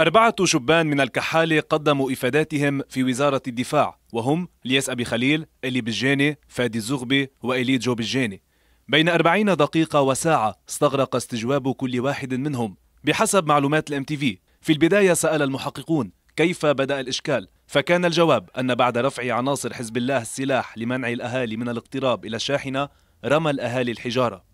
أربعة شبان من الكحالة قدموا إفاداتهم في وزارة الدفاع وهم الياس أبي خليل، إلي بجاني، فادي الزغبي وإلي جو بجاني بين أربعين دقيقة وساعة استغرق استجواب كل واحد منهم بحسب معلومات الام تي في في البداية سأل المحققون كيف بدأ الإشكال فكان الجواب أن بعد رفع عناصر حزب الله السلاح لمنع الأهالي من الاقتراب إلى الشاحنة رمى الأهالي الحجارة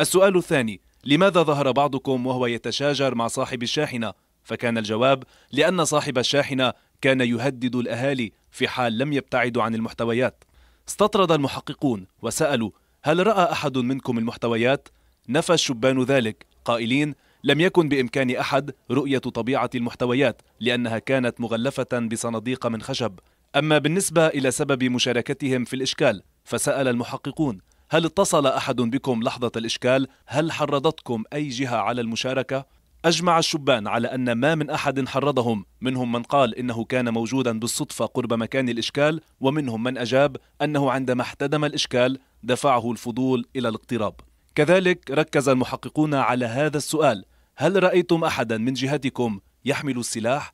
السؤال الثاني لماذا ظهر بعضكم وهو يتشاجر مع صاحب الشاحنة فكان الجواب لأن صاحب الشاحنة كان يهدد الأهالي في حال لم يبتعدوا عن المحتويات استطرد المحققون وسألوا هل رأى أحد منكم المحتويات؟ نفى الشبان ذلك قائلين لم يكن بإمكان أحد رؤية طبيعة المحتويات لأنها كانت مغلفة بصناديق من خشب أما بالنسبة إلى سبب مشاركتهم في الإشكال فسأل المحققون هل اتصل أحد بكم لحظة الإشكال؟ هل حرضتكم أي جهة على المشاركة؟ أجمع الشبان على أن ما من أحد حرضهم منهم من قال إنه كان موجودا بالصدفة قرب مكان الإشكال ومنهم من أجاب أنه عندما احتدم الإشكال دفعه الفضول إلى الاقتراب كذلك ركز المحققون على هذا السؤال هل رأيتم أحدا من جهتكم يحمل السلاح؟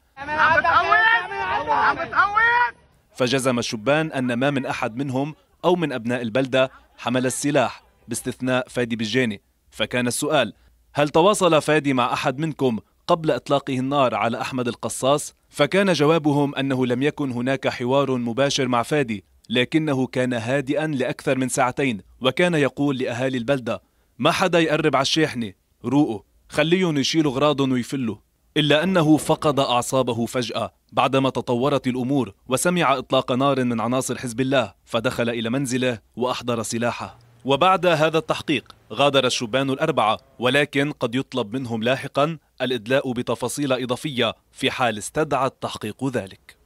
فجزم الشبان أن ما من أحد منهم أو من أبناء البلدة حمل السلاح باستثناء فادي بالجاني فكان السؤال هل تواصل فادي مع أحد منكم قبل إطلاقه النار على أحمد القصاص؟ فكان جوابهم أنه لم يكن هناك حوار مباشر مع فادي لكنه كان هادئا لأكثر من ساعتين وكان يقول لأهالي البلدة ما حدا يقرب على الشاحنة روقوا خليهم يشيلوا غراض ويفلوا إلا أنه فقد أعصابه فجأة بعدما تطورت الأمور وسمع إطلاق نار من عناصر حزب الله فدخل إلى منزله وأحضر سلاحه وبعد هذا التحقيق غادر الشبان الأربعة ولكن قد يطلب منهم لاحقا الإدلاء بتفاصيل إضافية في حال استدعى التحقيق ذلك